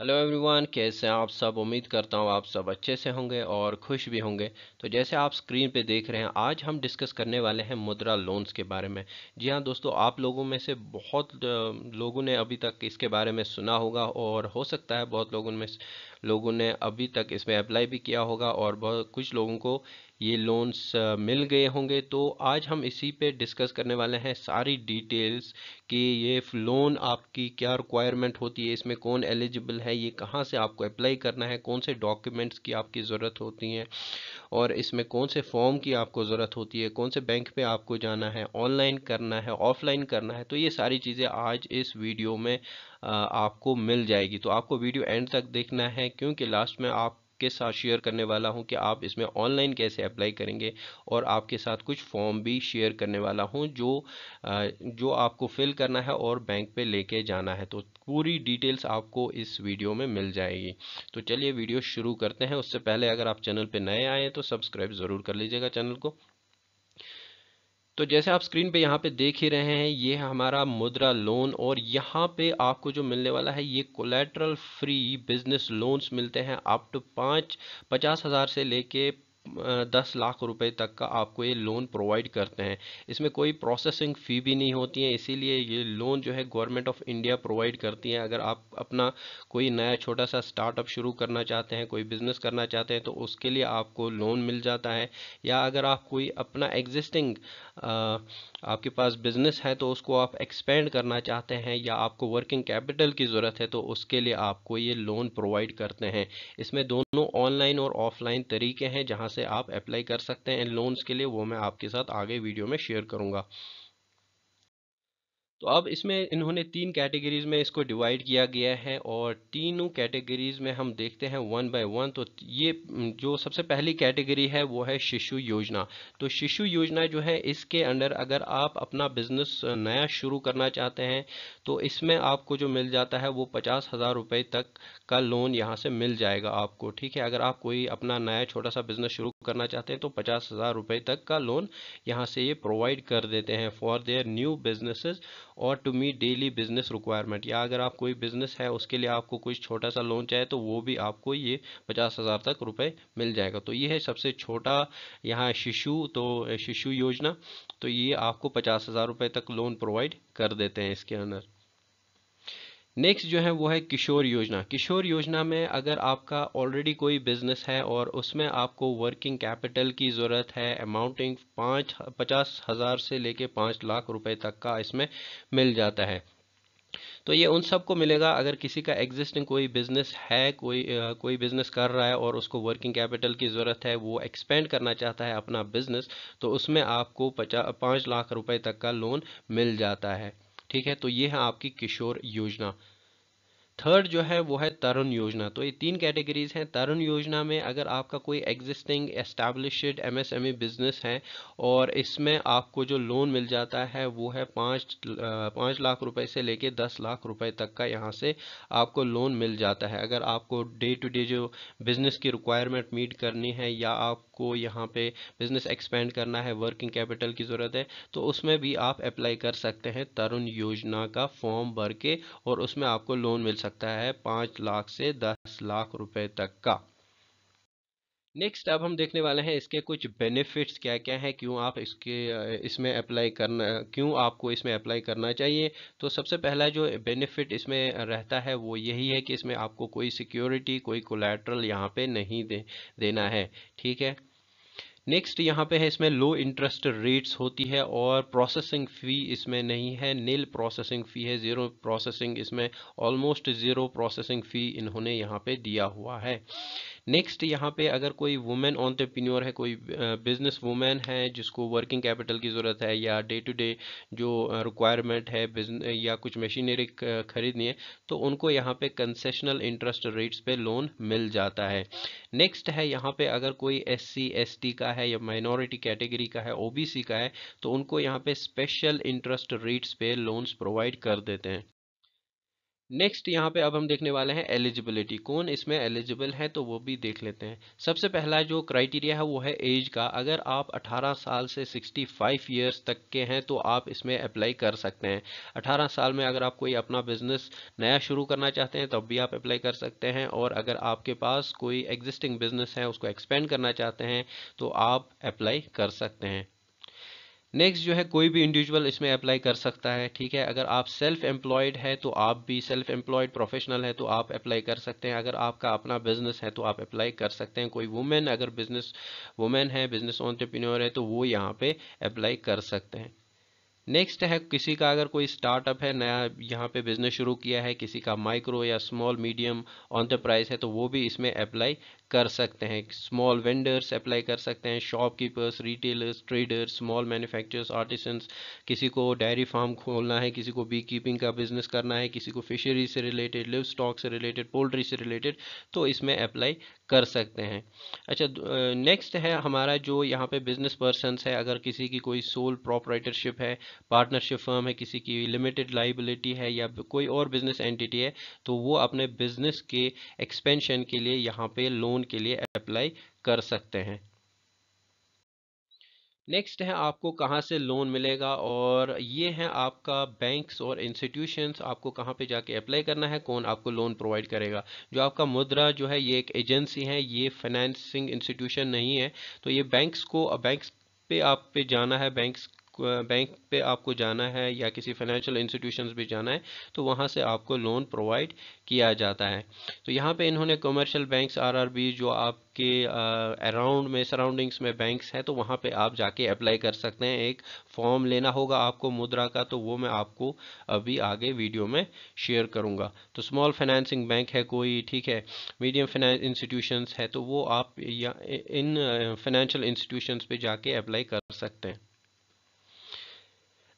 hello everyone कैसे हैं आप सब उम्मीद करता हूँ आप सब अच्छे से होंगे और खुश भी होंगे तो जैसे आप स्क्रीन पे देख रहे हैं आज हम डिस्कस करने वाले हैं मुद्रा लोन्स के बारे में जी हाँ दोस्तों आप लोगों में से बहुत लोगों ने अभी तक इसके बारे में सुना होगा और हो सकता है बहुत लोगों में लोगों ने अभी तक इसमें अप्लाई भी किया होगा और बहुत कुछ लोगों को ये लोन्स मिल गए होंगे तो आज हम इसी पे डिस्कस करने वाले हैं सारी डिटेल्स कि ये लोन आपकी क्या रिक्वायरमेंट होती है इसमें कौन एलिजिबल है ये कहाँ से आपको अप्लाई करना है कौन से डॉक्यूमेंट्स की आपकी ज़रूरत होती है और इसमें कौन से फॉर्म की आपको ज़रूरत होती है कौन से बैंक पे आपको जाना है ऑनलाइन करना है ऑफलाइन करना है तो ये सारी चीज़ें आज इस वीडियो में आपको मिल जाएगी तो आपको वीडियो एंड तक देखना है क्योंकि लास्ट में आप आपके साथ शेयर करने वाला हूं कि आप इसमें ऑनलाइन कैसे अप्लाई करेंगे और आपके साथ कुछ फॉर्म भी शेयर करने वाला हूं जो जो आपको फिल करना है और बैंक पे लेके जाना है तो पूरी डिटेल्स आपको इस वीडियो में मिल जाएगी तो चलिए वीडियो शुरू करते हैं उससे पहले अगर आप चैनल पर नए आए तो सब्सक्राइब ज़रूर कर लीजिएगा चैनल को तो जैसे आप स्क्रीन पे यहाँ पे देख ही रहे हैं ये है हमारा मुद्रा लोन और यहाँ पे आपको जो मिलने वाला है ये कोलेट्रल फ्री बिजनेस लोन्स मिलते हैं अप टू पाँच पचास हज़ार से लेके दस लाख रुपए तक का आपको ये लोन प्रोवाइड करते हैं इसमें कोई प्रोसेसिंग फ़ी भी नहीं होती है इसीलिए ये लोन जो है गवर्नमेंट ऑफ इंडिया प्रोवाइड करती है अगर आप अपना कोई नया छोटा सा स्टार्टअप शुरू करना चाहते हैं कोई बिज़नेस करना चाहते हैं तो उसके लिए आपको लोन मिल जाता है या अगर आप कोई अपना एग्जिस्टिंग आपके पास बिज़नेस है तो उसको आप एक्सपेंड करना चाहते हैं या आपको वर्किंग कैपिटल की ज़रूरत है तो उसके लिए आपको ये लोन प्रोवाइड करते हैं इसमें दोनों ऑनलाइन और ऑफलाइन तरीके हैं जहाँ से आप अप्लाई कर सकते हैं लोन्स के लिए वो मैं आपके साथ आगे वीडियो में शेयर करूँगा तो अब इसमें इन्होंने तीन कैटेगरीज में इसको डिवाइड किया गया है और तीनों कैटेगरीज में हम देखते हैं वन बाय वन तो ये जो सबसे पहली कैटेगरी है वो है शिशु योजना तो शिशु योजना जो है इसके अंडर अगर आप अपना बिजनेस नया शुरू करना चाहते हैं तो इसमें आपको जो मिल जाता है वो पचास हज़ार रुपये तक का लोन यहाँ से मिल जाएगा आपको ठीक है अगर आप कोई अपना नया छोटा सा बिजनेस शुरू करना चाहते हैं तो पचास हज़ार रुपये तक का लोन यहाँ से ये प्रोवाइड कर देते हैं फॉर देयर न्यू बिजनेसेस और to meet daily business requirement या अगर आप कोई बिजनेस है उसके लिए आपको कुछ छोटा सा लोन चाहिए तो वो भी आपको ये पचास हज़ार तक रुपये मिल जाएगा तो ये है सबसे छोटा यहाँ शिशु तो शिशु योजना तो ये आपको पचास हज़ार रुपये तक लोन प्रोवाइड कर देते हैं इसके अंदर नेक्स्ट जो है वो है किशोर योजना किशोर योजना में अगर आपका ऑलरेडी कोई बिजनेस है और उसमें आपको वर्किंग कैपिटल की ज़रूरत है अमाउंटिंग पाँच पचास हज़ार से लेके पाँच लाख रुपए तक का इसमें मिल जाता है तो ये उन सबको मिलेगा अगर किसी का एग्जिस्टिंग कोई बिजनेस है कोई आ, कोई बिजनेस कर रहा है और उसको वर्किंग कैपिटल की ज़रूरत है वो एक्सपेंड करना चाहता है अपना बिजनेस तो उसमें आपको पचास पाँच लाख रुपए तक का लोन मिल जाता है ठीक है तो ये है आपकी किशोर योजना थर्ड जो है वो है तरुण योजना तो ये तीन कैटेगरीज हैं तरुण योजना में अगर आपका कोई एग्जिस्टिंग एस्टैब्लिशड एमएसएमई बिजनेस है और इसमें आपको जो लोन मिल जाता है वो है पाँच पाँच लाख रुपए से लेके दस लाख रुपए तक का यहाँ से आपको लोन मिल जाता है अगर आपको डे टू डे जो बिजनेस की रिक्वायरमेंट मीट करनी है या आपको यहाँ पे बिजनेस एक्सपेंड करना है वर्किंग कैपिटल की ज़रूरत है तो उसमें भी आप अप्लाई कर सकते हैं तरुण योजना का फॉर्म भर के और उसमें आपको लोन मिल सकता सकता है पांच लाख से दस लाख रुपए तक का नेक्स्ट अब हम देखने वाले हैं इसके कुछ बेनिफिट्स क्या क्या हैं क्यों आप इसके इसमें अप्लाई करना क्यों आपको इसमें अप्लाई करना चाहिए तो सबसे पहला जो बेनिफिट इसमें रहता है वो यही है कि इसमें आपको कोई सिक्योरिटी कोई कोलेट्रल यहाँ पे नहीं दे देना है ठीक है नेक्स्ट यहाँ पे है इसमें लो इंटरेस्ट रेट्स होती है और प्रोसेसिंग फ़ी इसमें नहीं है नील प्रोसेसिंग फ़ी है ज़ीरो प्रोसेसिंग इसमें ऑलमोस्ट ज़ीरो प्रोसेसिंग फ़ी इन्होंने यहाँ पे दिया हुआ है नेक्स्ट यहाँ पे अगर कोई वुमेन ऑन्टरप्रीनियोर है कोई बिजनेस वुमेन है जिसको वर्किंग कैपिटल की ज़रूरत है या डे टू डे जो रिक्वायरमेंट है या कुछ मशीनरी खरीदनी है तो उनको यहाँ पे कंसेशनल इंटरेस्ट रेट्स पे लोन मिल जाता है नेक्स्ट है यहाँ पे अगर कोई एस सी का है या माइनॉरिटी कैटेगरी का है ओ का है तो उनको यहाँ पे स्पेशल इंटरेस्ट रेट्स पे लोन्स प्रोवाइड कर देते हैं नेक्स्ट यहाँ पे अब हम देखने वाले हैं एलिजिबिलिटी कौन इसमें एलिजिबल है तो वो भी देख लेते हैं सबसे पहला जो क्राइटेरिया है वो है एज का अगर आप 18 साल से 65 ईयर्स तक के हैं तो आप इसमें अप्लाई कर सकते हैं 18 साल में अगर आप कोई अपना बिजनेस नया शुरू करना चाहते हैं तब भी आप अप्लाई कर सकते हैं और अगर आपके पास कोई एग्जिस्टिंग बिजनेस है उसको एक्सपेंड करना चाहते हैं तो आप अप्लाई कर सकते हैं नेक्स्ट जो है कोई भी इंडिविजुअल इसमें अप्लाई कर सकता है ठीक है अगर आप सेल्फ एम्प्लॉयड है तो आप भी सेल्फ एम्प्लॉयड प्रोफेशनल है तो आप अप्लाई कर सकते हैं अगर आपका अपना बिजनेस है तो आप अप्लाई कर सकते हैं कोई वुमेन अगर बिजनेस वुमेन है बिजनेस ऑन्टरप्रीनियोर है तो वो यहाँ पे अप्लाई कर सकते हैं नेक्स्ट है किसी का अगर कोई स्टार्टअप है नया यहाँ पे बिजनेस शुरू किया है किसी का माइक्रो या स्मॉल मीडियम ऑन्टरप्राइज है तो वो भी इसमें अप्लाई कर सकते हैं स्मॉल वेंडर्स अप्लाई कर सकते हैं shopkeepers retailers traders small manufacturers artisans किसी को डेयरी फार्म खोलना है किसी को बी कीपिंग का बिजनेस करना है किसी को फिशरी से रिलेटेड लिव स्टॉक से रिलेटेड पोल्ट्री से रिलेटेड तो इसमें अप्लाई कर सकते हैं अच्छा नेक्स्ट है हमारा जो यहाँ पे बिजनेस पर्सनस है अगर किसी की कोई सोल प्रॉपराइटरशिप है पार्टनरशिप फर्म है किसी की लिमिटेड लाइबिलिटी है या कोई और बिजनेस एंटिटी है तो वो अपने बिजनेस के एक्सपेंशन के लिए यहाँ पे लोन के लिए अप्लाई कर सकते हैं नेक्स्ट है आपको कहाँ से लोन मिलेगा और ये है आपका बैंक्स और इंस्टीट्यूशंस आपको कहाँ पे जाके अप्लाई करना है कौन आपको लोन प्रोवाइड करेगा जो आपका मुद्रा जो है ये एक एजेंसी है ये फाइनेंसिंग इंस्टीट्यूशन नहीं है तो ये बैंक्स को बैंक्स पे आप पे जाना है बैंक्स बैंक पे आपको जाना है या किसी फाइनेंशियल इंस्टीट्यूशन भी जाना है तो वहाँ से आपको लोन प्रोवाइड किया जाता है तो यहाँ पे इन्होंने कमर्शियल बैंक्स आरआरबी जो आपके अराउंड में सराउंडिंग्स में बैंक्स हैं तो वहाँ पे आप जाके अप्लाई कर सकते हैं एक फॉर्म लेना होगा आपको मुद्रा का तो वो मैं आपको अभी आगे वीडियो में शेयर करूँगा तो स्मॉल फाइनेंसिंग बैंक है कोई ठीक है मीडियम फाइनेंस इंस्टीट्यूशंस है तो वो आप या इन फाइनेंशियल इंस्टीट्यूशंस पे जाके अप्लाई कर सकते हैं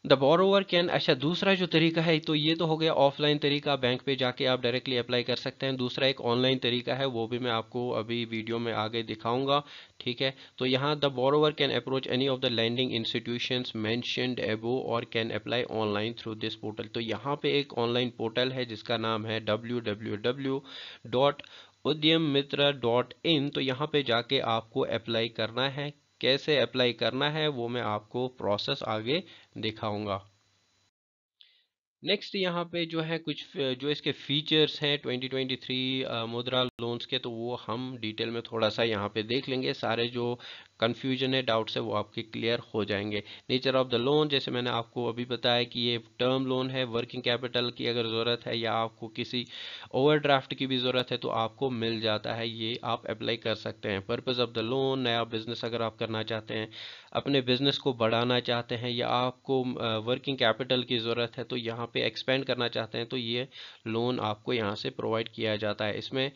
द बोरोवर कैन अच्छा दूसरा जो तरीका है तो ये तो हो गया ऑफलाइन तरीका बैंक पे जाके आप डायरेक्टली अप्लाई कर सकते हैं दूसरा एक ऑनलाइन तरीका है वो भी मैं आपको अभी वीडियो में आगे दिखाऊंगा ठीक है तो यहाँ the borrower can approach any of the lending institution mentioned above और can apply online through this portal तो यहाँ पे एक ऑनलाइन पोर्टल है जिसका नाम है डब्ल्यू डब्ल्यू डब्ल्यू डॉट उद्यम मित्र डॉट इन तो यहाँ पे जाके आपको अप्लाई करना है कैसे अप्लाई करना है वो मैं आपको प्रोसेस आगे दिखाऊंगा नेक्स्ट यहाँ पे जो है कुछ जो इसके फीचर्स हैं 2023 मुद्रा लोन्स के तो वो हम डिटेल में थोड़ा सा यहाँ पे देख लेंगे सारे जो कन्फ्यूजन है डाउट्स है वो आपके क्लियर हो जाएंगे नेचर ऑफ द लोन जैसे मैंने आपको अभी बताया कि ये टर्म लोन है वर्किंग कैपिटल की अगर ज़रूरत है या आपको किसी ओवर की भी ज़रूरत है तो आपको मिल जाता है ये आप अप्लाई कर सकते हैं पर्पज़ ऑफ द लोन नया बिज़नेस अगर आप करना चाहते हैं अपने बिज़नेस को बढ़ाना चाहते हैं या आपको वर्किंग कैपिटल की ज़रूरत है तो यहाँ पर एक्सपेंड करना चाहते हैं तो ये लोन आपको यहाँ से प्रोवाइड किया जाता है इसमें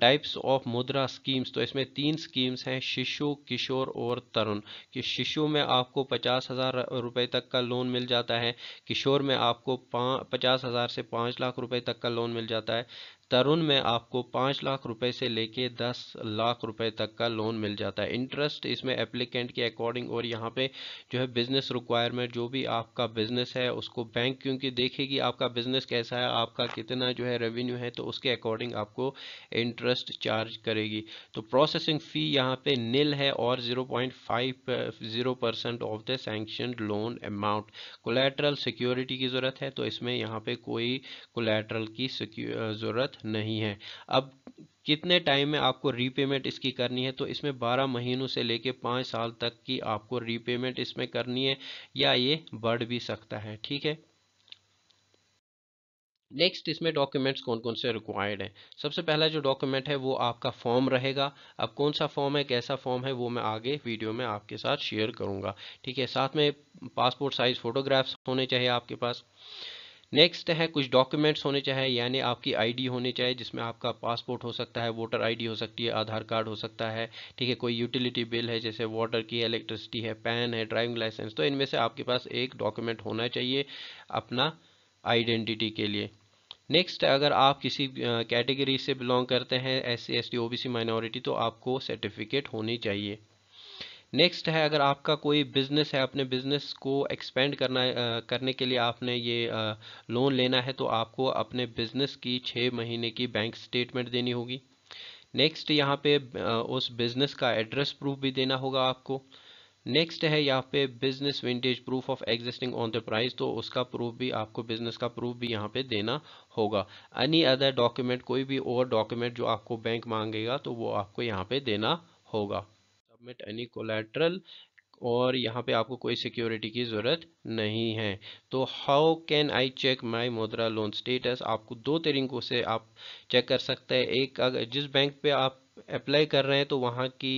टाइप्स ऑफ मुद्रा स्कीम्स तो इसमें तीन स्कीम्स हैं शिशु किशोर और तरुण कि शिशु में आपको पचास हज़ार रुपये तक का लोन मिल जाता है किशोर में आपको पचास हज़ार से पाँच लाख रुपए तक का लोन मिल जाता है तरुण में आपको पाँच लाख रुपए से लेके दस लाख रुपए तक का लोन मिल जाता है इंटरेस्ट इसमें एप्लीकेंट के अकॉर्डिंग और यहाँ पे जो है बिजनेस रिक्वायरमेंट जो भी आपका बिजनेस है उसको बैंक क्योंकि देखेगी आपका बिजनेस कैसा है आपका कितना जो है रेवेन्यू है तो उसके अकॉर्डिंग आपको इंटरेस्ट चार्ज करेगी तो प्रोसेसिंग फ़ी यहाँ पे नील है और zero point five zero percent of the sanction loan amount collateral security की ज़रूरत है तो इसमें यहाँ पे कोई कोलेट्रल की ज़रूरत नहीं है अब कितने टाइम में आपको रीपेमेंट इसकी करनी है तो इसमें 12 महीनों से लेके पाँच साल तक की आपको रीपेमेंट इसमें करनी है या ये बढ़ भी सकता है ठीक है नेक्स्ट इसमें डॉक्यूमेंट्स कौन कौन से रिक्वायर्ड हैं सबसे पहला जो डॉक्यूमेंट है वो आपका फॉर्म रहेगा अब कौन सा फॉर्म है कैसा फॉर्म है वो मैं आगे वीडियो में आपके साथ शेयर करूंगा ठीक है साथ में पासपोर्ट साइज़ फ़ोटोग्राफ्स होने चाहिए आपके पास नेक्स्ट है कुछ डॉक्यूमेंट्स होने चाहिए यानी आपकी आईडी होनी चाहिए जिसमें आपका पासपोर्ट हो सकता है वोटर आईडी हो सकती है आधार कार्ड हो सकता है ठीक है कोई यूटिलिटी बिल है जैसे वाटर की इलेक्ट्रिसिटी है पैन है ड्राइविंग लाइसेंस तो इनमें से आपके पास एक डॉक्यूमेंट होना चाहिए अपना आइडेंटिटी के लिए नेक्स्ट अगर आप किसी कैटेगरी से बिलोंग करते हैं S C S T O B C minority तो आपको सर्टिफिकेट होनी चाहिए नेक्स्ट है अगर आपका कोई बिज़नेस है अपने बिज़नेस को एक्सपेंड करना करने के लिए आपने ये लोन लेना है तो आपको अपने बिज़नेस की छः महीने की बैंक स्टेटमेंट देनी होगी नेक्स्ट यहाँ पे उस बिज़नेस का एड्रेस प्रूफ भी देना होगा आपको नेक्स्ट है यहाँ पे business vintage proof of existing on the price तो उसका प्रूफ भी आपको बिजनेस का प्रूफ भी यहाँ पे देना होगा एनी अदर डॉक्यूमेंट कोई भी और डॉक्यूमेंट जो आपको बैंक मांगेगा तो वो आपको यहाँ पे देना होगा सबमिट एनी कोलेट्रल और यहाँ पे आपको कोई सिक्योरिटी की ज़रूरत नहीं है तो how can I check my Mudra loan status आपको दो तरीकों से आप चेक कर सकते हैं एक अगर जिस बैंक पे आप अप्लाई कर रहे हैं तो वहाँ की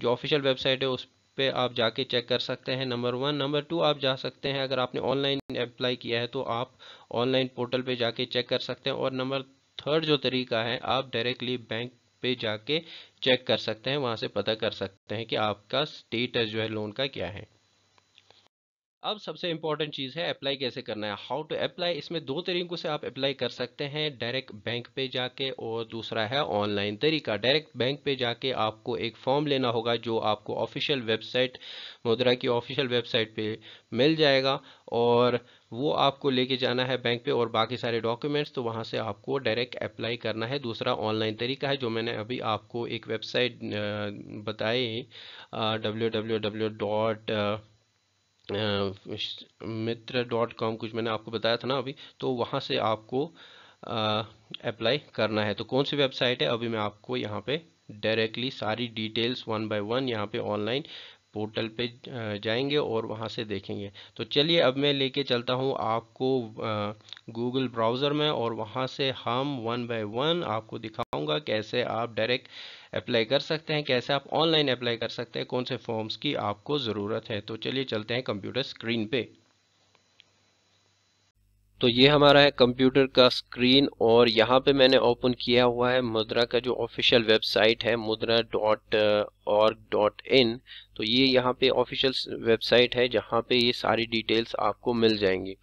जो ऑफिशियल वेबसाइट है उस पे आप जाके चेक कर सकते हैं नंबर वन नंबर टू आप जा सकते हैं अगर आपने ऑनलाइन अप्लाई किया है तो आप ऑनलाइन पोर्टल पर जाके चेक कर सकते हैं और नंबर थर्ड जो तरीका है आप डायरेक्टली बैंक पे जाके चेक कर सकते हैं वहाँ से पता कर सकते हैं कि आपका स्टेटस जो है लोन का क्या है अब सबसे इंपॉर्टेंट चीज़ है अप्लाई कैसे करना है हाउ टू अप्लाई इसमें दो तरीकों से आप अप्लाई कर सकते हैं डायरेक्ट बैंक पे जाके और दूसरा है ऑनलाइन तरीका डायरेक्ट बैंक पे जाके आपको एक फॉर्म लेना होगा जो आपको ऑफिशियल वेबसाइट मुद्रा की ऑफिशियल वेबसाइट पे मिल जाएगा और वो आपको लेके जाना है बैंक पे और बाकी सारे डॉक्यूमेंट्स तो वहाँ से आपको डायरेक्ट अप्लाई करना है दूसरा ऑनलाइन तरीका है जो मैंने अभी आपको एक वेबसाइट बताई W W W dot Mitra dot com कुछ मैंने आपको बताया था ना अभी तो वहाँ से आपको अप्लाई करना है तो कौन सी वेबसाइट है अभी मैं आपको यहाँ पे डायरेक्टली सारी डिटेल्स वन बाय वन यहाँ पे ऑनलाइन पोर्टल पे जाएंगे और वहाँ से देखेंगे तो चलिए अब मैं लेके चलता हूँ आपको गूगल ब्राउज़र में और वहाँ से हम वन बाय वन आपको दिखाऊंगा कैसे आप डायरेक्ट अप्लाई कर सकते हैं कैसे आप ऑनलाइन अप्लाई कर सकते हैं कौन से फॉर्म्स की आपको ज़रूरत है तो चलिए चलते हैं कंप्यूटर स्क्रीन पर तो ये हमारा है कंप्यूटर का स्क्रीन और यहाँ पे मैंने ओपन किया हुआ है मुद्रा का जो ऑफिशियल वेबसाइट है मुद्रा डॉट और डॉट इन तो ये यहाँ पे ऑफिशियल वेबसाइट है जहाँ पे ये सारी डिटेल्स आपको मिल जाएंगी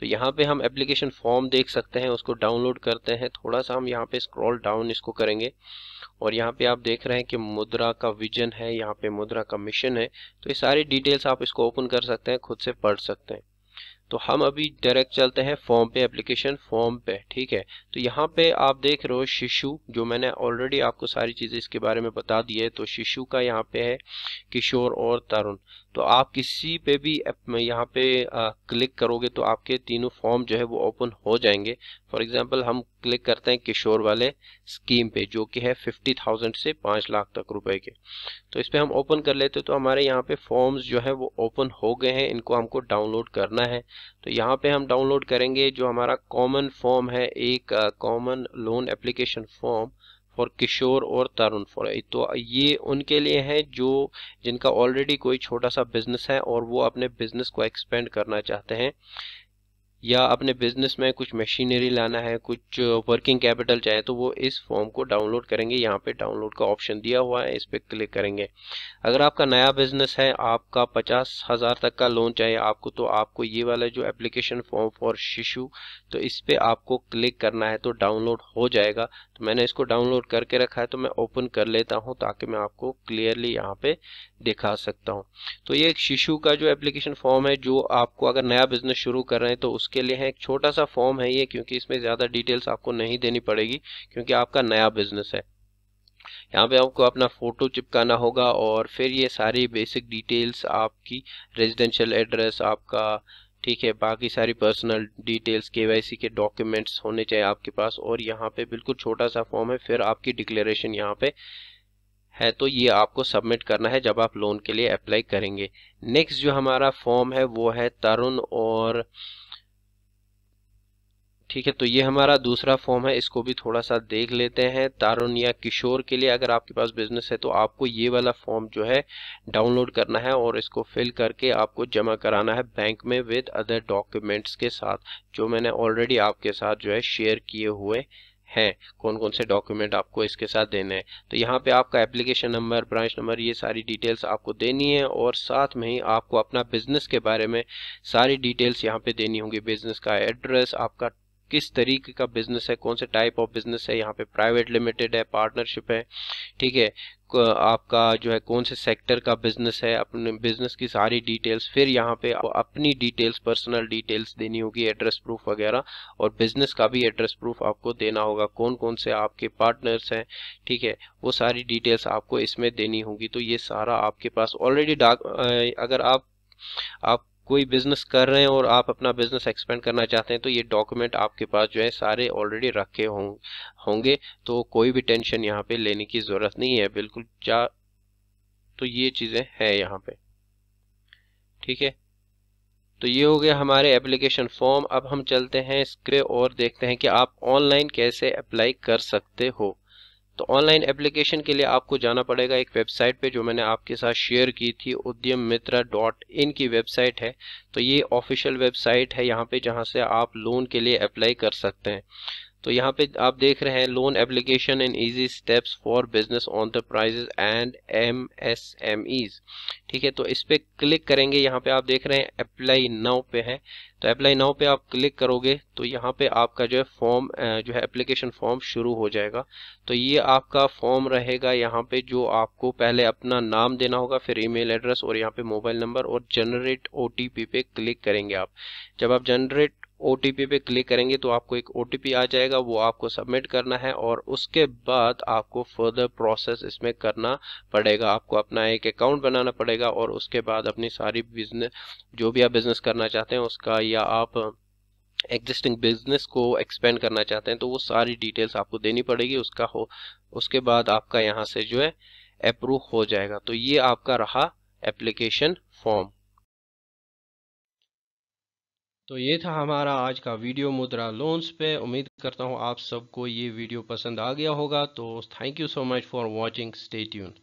तो यहाँ पे हम एप्लीकेशन फॉर्म देख सकते हैं उसको डाउनलोड करते हैं थोड़ा सा हम यहाँ पे स्क्रॉल डाउन इसको करेंगे और यहाँ पे आप देख रहे हैं कि मुद्रा का विजन है यहाँ पे मुद्रा का मिशन है तो ये सारी डिटेल्स आप इसको ओपन कर सकते हैं खुद से पढ़ सकते हैं तो हम अभी डायरेक्ट चलते हैं फॉर्म पे एप्लीकेशन फॉर्म पे ठीक है तो यहाँ पे आप देख रहे हो शिशु जो मैंने ऑलरेडी आपको सारी चीज़ें इसके बारे में बता दी है तो शिशु का यहाँ पे है किशोर और तरुण तो आप किसी पे भी यहाँ पे क्लिक करोगे तो आपके तीनों फॉर्म जो है वो ओपन हो जाएंगे फॉर एग्जांपल हम क्लिक करते हैं किशोर वाले स्कीम पे जो कि है फिफ्टी थाउजेंड से पाँच लाख तक रुपए के तो इस पर हम ओपन कर लेते तो हमारे यहाँ पे फॉर्म्स जो है वो ओपन हो गए हैं इनको हमको डाउनलोड करना है तो यहाँ पे हम डाउनलोड करेंगे जो हमारा कॉमन फॉर्म है एक कॉमन लोन एप्लीकेशन फॉर्म और किशोर और तरुण फॉर तो ये उनके लिए हैं जो जिनका ऑलरेडी कोई छोटा सा बिजनेस है और वो अपने बिजनेस को एक्सपेंड करना चाहते हैं या अपने बिजनेस में कुछ मशीनरी लाना है कुछ वर्किंग कैपिटल चाहे तो वो इस फॉर्म को डाउनलोड करेंगे यहाँ पे डाउनलोड का ऑप्शन दिया हुआ है इस पर क्लिक करेंगे अगर आपका नया बिजनेस है आपका पचास हज़ार तक का लोन चाहिए आपको तो आपको ये वाला जो एप्लीकेशन फॉर्म फॉर शिशु तो इस पर आपको क्लिक करना है तो डाउनलोड हो जाएगा तो मैंने इसको डाउनलोड करके रखा है तो मैं ओपन कर लेता हूँ ताकि मैं आपको क्लियरली यहाँ पे दिखा सकता हूँ तो ये एक शिशु का जो एप्लीकेशन फॉर्म है जो आपको अगर नया बिजनेस शुरू कर रहे हैं तो उस उसके लिए है एक छोटा सा फॉर्म है ये क्योंकि इसमें ज़्यादा डिटेल्स आपको नहीं देनी पड़ेगी क्योंकि आपका नया बिजनेस है यहाँ पे आपको अपना फ़ोटो चिपकाना होगा और फिर ये सारी बेसिक डिटेल्स आपकी रेजिडेंशियल एड्रेस आपका ठीक है बाकी सारी पर्सनल डिटेल्स केवाईसी के डॉक्यूमेंट्स होने चाहिए आपके पास और यहाँ पे बिल्कुल छोटा सा फॉर्म है फिर आपकी डिक्लेरेशन यहाँ पे है तो ये आपको सबमिट करना है जब आप लोन के लिए अप्लाई करेंगे नेक्स्ट जो हमारा फॉर्म है वो है तरुण और ठीक है तो ये हमारा दूसरा फॉर्म है इसको भी थोड़ा सा देख लेते हैं तारुण या किशोर के लिए अगर आपके पास बिजनेस है तो आपको ये वाला फॉर्म जो है डाउनलोड करना है और इसको फिल करके आपको जमा कराना है बैंक में विद अदर डॉक्यूमेंट्स के साथ जो मैंने ऑलरेडी आपके साथ जो है शेयर किए हुए हैं कौन कौन से डॉक्यूमेंट आपको इसके साथ देने हैं तो यहाँ पे आपका एप्लीकेशन नंबर ब्रांच नंबर ये सारी डिटेल्स आपको देनी है और साथ में ही आपको अपना बिजनेस के बारे में सारी डिटेल्स यहाँ पे देनी होंगी बिजनेस का एड्रेस आपका किस तरीके का बिजनेस है कौन से टाइप ऑफ बिजनेस है यहाँ पे प्राइवेट लिमिटेड है पार्टनरशिप है ठीक है आपका जो है कौन से सेक्टर का बिजनेस है अपने बिजनेस की सारी डिटेल्स फिर यहाँ पे आपको अपनी डिटेल्स पर्सनल डिटेल्स देनी होगी एड्रेस प्रूफ वगैरह और बिजनेस का भी एड्रेस प्रूफ आपको देना होगा कौन कौन से आपके पार्टनर्स हैं ठीक है वो सारी डिटेल्स आपको इसमें देनी होगी तो ये सारा आपके पास ऑलरेडी अगर आप आप कोई बिजनेस कर रहे हैं और आप अपना बिजनेस एक्सपेंड करना चाहते हैं तो ये डॉक्यूमेंट आपके पास जो है सारे ऑलरेडी रखे होंगे तो कोई भी टेंशन यहाँ पे लेने की ज़रूरत नहीं है बिल्कुल चाह तो ये चीज़ें हैं यहाँ पे ठीक है तो ये हो गया हमारे एप्लीकेशन फॉर्म अब हम चलते हैं इसके और देखते हैं कि आप ऑनलाइन कैसे अप्लाई कर सकते हो तो ऑनलाइन एप्लीकेशन के लिए आपको जाना पड़ेगा एक वेबसाइट पे जो मैंने आपके साथ शेयर की थी उद्यम मित्रा डॉट इन की वेबसाइट है तो ये ऑफिशियल वेबसाइट है यहाँ पे जहाँ से आप लोन के लिए अप्लाई कर सकते हैं तो यहाँ पे आप देख रहे हैं loan application in easy steps for business enterprises and M S M Es ठीक है तो इस पर क्लिक करेंगे यहाँ पे आप देख रहे हैं अप्लाई नाउ पे है तो अप्लाई नाउ पे आप क्लिक करोगे तो यहाँ पे आपका जो है फॉर्म जो है एप्लीकेशन फॉर्म शुरू हो जाएगा तो ये आपका फॉर्म रहेगा यहाँ पे जो आपको पहले अपना नाम देना होगा फिर ईमेल एड्रेस और यहाँ पे मोबाइल नंबर और जनरेट ओ पे क्लिक करेंगे आप जब आप जनरेट ओ पे क्लिक करेंगे तो आपको एक ओ आ जाएगा वो आपको सबमिट करना है और उसके बाद आपको फर्दर प्रोसेस इसमें करना पड़ेगा आपको अपना एक अकाउंट बनाना पड़ेगा और उसके बाद अपनी सारी बिजनेस जो भी आप बिजनेस करना चाहते हैं उसका या आप एग्जिस्टिंग बिजनेस को एक्सपेंड करना चाहते हैं तो वो सारी डिटेल्स आपको देनी पड़ेगी उसका हो उसके बाद आपका यहाँ से जो है अप्रूव हो जाएगा तो ये आपका रहा एप्लीकेशन फॉर्म तो ये था हमारा आज का वीडियो मुद्रा लोन्स पे उम्मीद करता हूँ आप सबको ये वीडियो पसंद आ गया होगा तो thank you so much for watching stay tuned